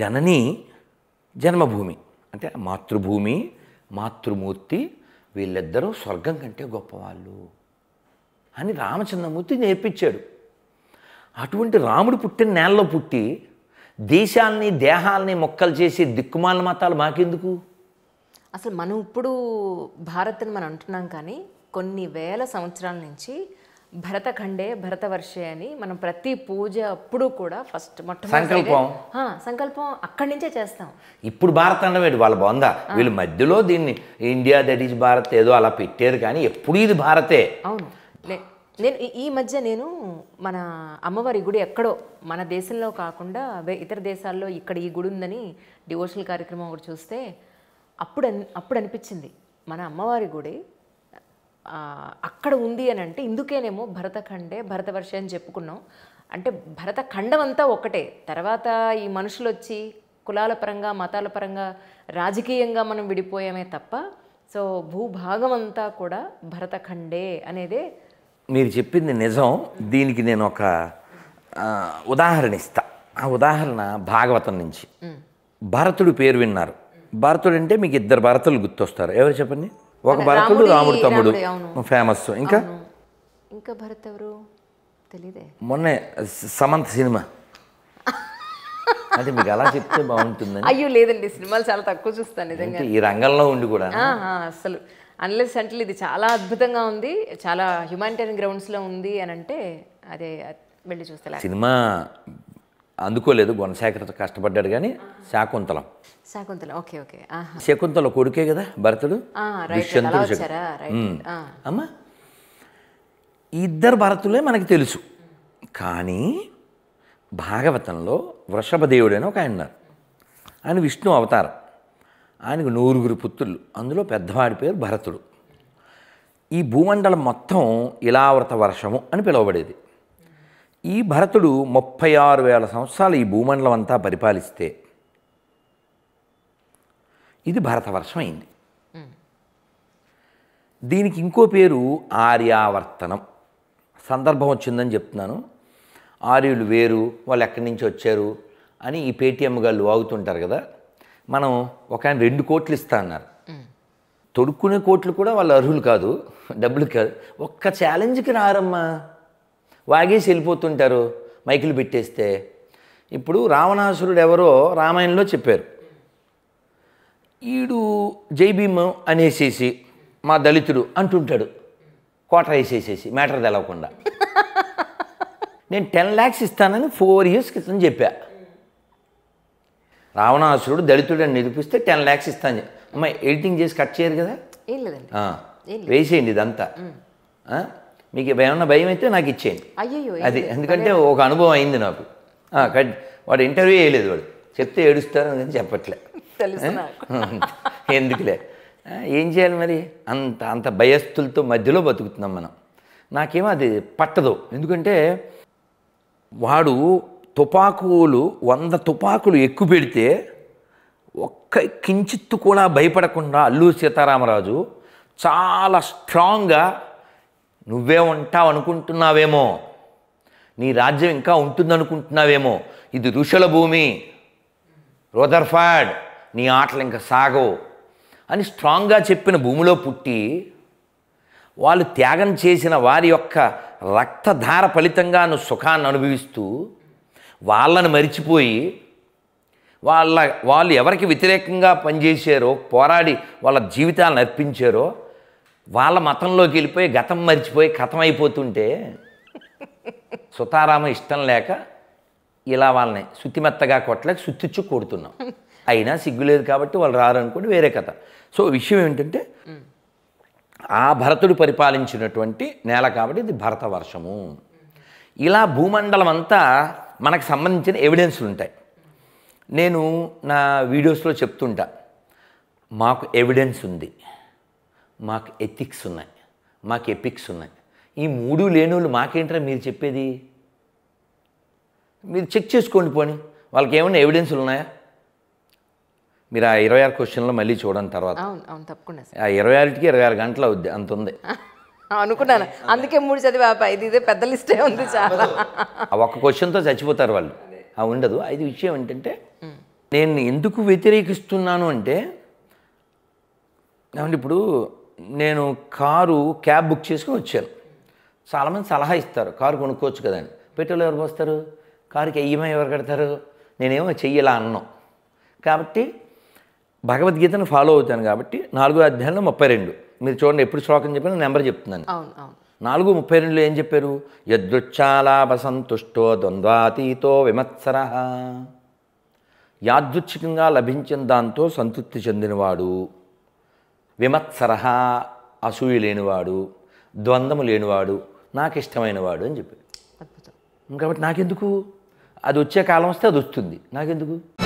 జనని జన్మభూమి అంటే మాతృభూమి మాతృమూర్తి వీళ్ళిద్దరూ స్వర్గం కంటే గొప్పవాళ్ళు అని రామచంద్రమూర్తి నేర్పించాడు అటువంటి రాముడు పుట్టిన నేలలో పుట్టి దేశాల్ని దేహాల్ని మొక్కలు చేసి దిక్కుమాల మతాలు మాకెందుకు అసలు మనం ఇప్పుడు భారత్ని మనం అంటున్నాం కానీ కొన్ని వేల సంవత్సరాల నుంచి భరతఖండే భరతవర్షే అని మనం ప్రతి పూజ అప్పుడు కూడా ఫస్ట్ సంకల్పం సంకల్పం అక్కడి నుంచే చేస్తాం ఇప్పుడు భారత్ అండవేడు వాళ్ళ బాగుందా వీళ్ళు మధ్యలో దీన్ని ఇండియా దట్ ఈజ్ భారత్ ఏదో అలా పెట్టారు కానీ ఎప్పుడు ఇది భారతే అవును నేను ఈ మధ్య నేను మన అమ్మవారి గుడి ఎక్కడో మన దేశంలో కాకుండా ఇతర దేశాల్లో ఇక్కడ ఈ గుడి ఉందని డివోషనల్ కార్యక్రమం ఒకటి చూస్తే అప్పుడు అప్పుడు అనిపించింది మన అమ్మవారి గుడి అక్కడ ఉంది అని అంటే ఇందుకేనేమో భరతఖండే భరతవర్ష అని చెప్పుకున్నాం అంటే భరత ఖండం అంతా ఒకటే తర్వాత ఈ మనుషులు వచ్చి కులాల పరంగా మతాల పరంగా రాజకీయంగా మనం విడిపోయామే తప్ప సో భూభాగం అంతా కూడా భరతఖండే అనేదే మీరు చెప్పింది నిజం దీనికి నేను ఒక ఉదాహరణ ఇస్తా ఆ ఉదాహరణ భాగవతం నుంచి భరతుడు పేరు విన్నారు భరతుడు అంటే మీకు ఇద్దరు భరతులు గుర్తొస్తారు ఎవరు చెప్పండి ఒక భరతుడు రాముడు తమ్ముడు ఫేమస్ ఇంకా ఇంకా భరత్ ఎవరు తెలియదే మొన్నే సమంత సినిమా అంటే మీకు అలా చెప్తే బాగుంటుందని అయ్యో లేదండి సినిమాలు చాలా తక్కువ చూస్తాను నిజంగా ఈ రంగంలో ఉండి కూడా అసలు అన్లెస్ అంటే ఇది చాలా అద్భుతంగా ఉంది చాలా హ్యుమానిటేరియన్ గ్రౌండ్స్లో ఉంది అని అంటే అదే వెళ్ళి చూస్తే సినిమా అందుకోలేదు గుణశేఖర కష్టపడ్డాడు కానీ శాకుంతలం శాకుంతలం ఓకే ఓకే శకుంతల కొడుకే కదా భరతుడు అమ్మా ఇద్దరు భరతులే మనకి తెలుసు కానీ భాగవతంలో వృషభదేవుడు ఒక ఆయన ఉన్నారు ఆయన విష్ణు అవతారం ఆయనకు నూరుగురు పుత్రులు అందులో పెద్దవాడి పేరు భరతుడు ఈ భూమండలం మొత్తం ఇలావృత వర్షము అని పిలువబడేది ఈ భరతుడు ముప్పై ఆరు వేల సంవత్సరాలు ఈ భూమండలం అంతా పరిపాలిస్తే ఇది భరతవర్షం అయింది దీనికి ఇంకో పేరు ఆర్యావర్తనం సందర్భం వచ్చిందని చెప్తున్నాను ఆర్యులు వేరు వాళ్ళు ఎక్కడి నుంచి వచ్చారు అని ఈ పేటీఎం గారు వాగుతుంటారు కదా మనం ఒక ఆయన రెండు కోట్లు ఇస్తా అన్నారు తొడుక్కునే కోట్లు కూడా వాళ్ళు అర్హులు కాదు డబ్బులు కాదు ఒక్క ఛాలెంజ్కి రారమ్మా వాగేసి వెళ్ళిపోతుంటారు మైకులు పెట్టేస్తే ఇప్పుడు రావణాసురుడు ఎవరో రామాయణంలో చెప్పారు ఈడు జైభీమ్ అనేసేసి మా దళితుడు అంటుంటాడు కోట వేసేసేసి మ్యాటర్ తెలవకుండా నేను టెన్ ల్యాక్స్ ఇస్తానని ఫోర్ ఇయర్స్ క్రితం చెప్పా రావణాసురుడు దళితుడు అని నిరూపిస్తే టెన్ ల్యాక్స్ ఇస్తాను అమ్మాయి ఎడిటింగ్ చేసి కట్ చేయరు కదా వేసేయండి ఇదంతా మీకు ఏమన్నా భయం అయితే నాకు ఇచ్చేయండి అది ఎందుకంటే ఒక అనుభవం అయింది నాకు వాడు ఇంటర్వ్యూ వేయలేదు వాడు చెప్తే ఏడుస్తారు అని చెప్పట్లే ఎందుకులే ఏం చేయాలి మరి అంత అంత భయస్థులతో మధ్యలో బతుకుతున్నాం మనం నాకేమో అది పట్టదు ఎందుకంటే వాడు తుపాకులు వంద తుపాకులు ఎక్కువ పెడితే ఒక్క కించిత్తు కూడా భయపడకుండా అల్లూరు సీతారామరాజు చాలా స్ట్రాంగ్గా నువ్వే ఉంటావు అనుకుంటున్నావేమో నీ రాజ్యం ఇంకా ఉంటుందనుకుంటున్నావేమో ఇది ఋషుల భూమి రోదర్ఫాడ్ నీ ఆటలు ఇంకా సాగవు అని స్ట్రాంగ్గా చెప్పిన భూమిలో పుట్టి వాళ్ళు త్యాగం చేసిన వారి యొక్క రక్తధార ఫలితంగా నువ్వు సుఖాన్ని అనుభవిస్తూ వాళ్ళని మరిచిపోయి వాళ్ళ వాళ్ళు ఎవరికి వ్యతిరేకంగా పనిచేశారో పోరాడి వాళ్ళ జీవితాలను అర్పించారో వాళ్ళ మతంలోకి వెళ్ళిపోయి గతం మర్చిపోయి కథం అయిపోతుంటే సుతారామ ఇష్టం లేక ఇలా వాళ్ళని శుతిమెత్తగా కొట్టలేక శుద్ధిచ్చు కొడుతున్నాం అయినా సిగ్గులేదు కాబట్టి వాళ్ళు రారనుకోండి వేరే కథ సో విషయం ఏంటంటే ఆ భరతుడు పరిపాలించినటువంటి నేల కాబట్టి ఇది భరత వర్షము ఇలా భూమండలం అంతా మనకు సంబంధించిన ఎవిడెన్స్లు ఉంటాయి నేను నా వీడియోస్లో చెప్తుంటా మాకు ఎవిడెన్స్ ఉంది మాకు ఎథిక్స్ ఉన్నాయి మాకు ఎపిక్స్ ఉన్నాయి ఈ మూడు లేనోళ్ళు మాకేంట్రా మీరు చెప్పేది మీరు చెక్ చేసుకోండి పోనీ వాళ్ళకి ఏమైనా ఎవిడెన్స్లు ఉన్నాయా మీరు ఆ ఇరవై ఆరు క్వశ్చన్లో మళ్ళీ చూడండి తర్వాత తప్పకుండా ఆ ఇరవై ఆరుకి ఇరవై ఆరు గంటలు అవుద్ది అంత ఉంది అనుకున్నాను అందుకే మూడు చదివాప ఇది ఇదే పెద్ద లిస్టే ఉంది చాలా ఆ ఒక్క క్వశ్చన్తో చచ్చిపోతారు వాళ్ళు ఆ ఉండదు ఐదు విషయం ఏంటంటే నేను ఎందుకు వ్యతిరేకిస్తున్నాను అంటే ఇప్పుడు నేను కారు క్యాబ్ బుక్ చేసుకుని వచ్చాను చాలామంది సలహా ఇస్తారు కారు కొనుక్కోవచ్చు కదండి పెట్రోల్ ఎవరు పోస్తారు కారుకి ఈఎంఐ ఎవరు కడతారు నేనేమో చెయ్యలా అన్నాం కాబట్టి భగవద్గీతను ఫాలో అవుతాను కాబట్టి నాలుగో అధ్యాయంలో ముప్పై రెండు మీరు చూడండి ఎప్పుడు శ్లోకం చెప్పిన నెంబర్ చెప్తున్నాను నాలుగు ముప్పై రెండులో ఏం చెప్పారు యదృచ్ఛాలాభ సంతుష్టో ద్వంద్వాతీతో విమత్సర యాదృచ్ఛికంగా లభించిన దాంతో సంతృప్తి చెందినవాడు విమత్సర అసూయ లేనివాడు ద్వంద్వము లేనివాడు నాకు ఇష్టమైనవాడు అని చెప్పాడు కాబట్టి నాకెందుకు అది వచ్చే కాలం వస్తే అది వస్తుంది నాకెందుకు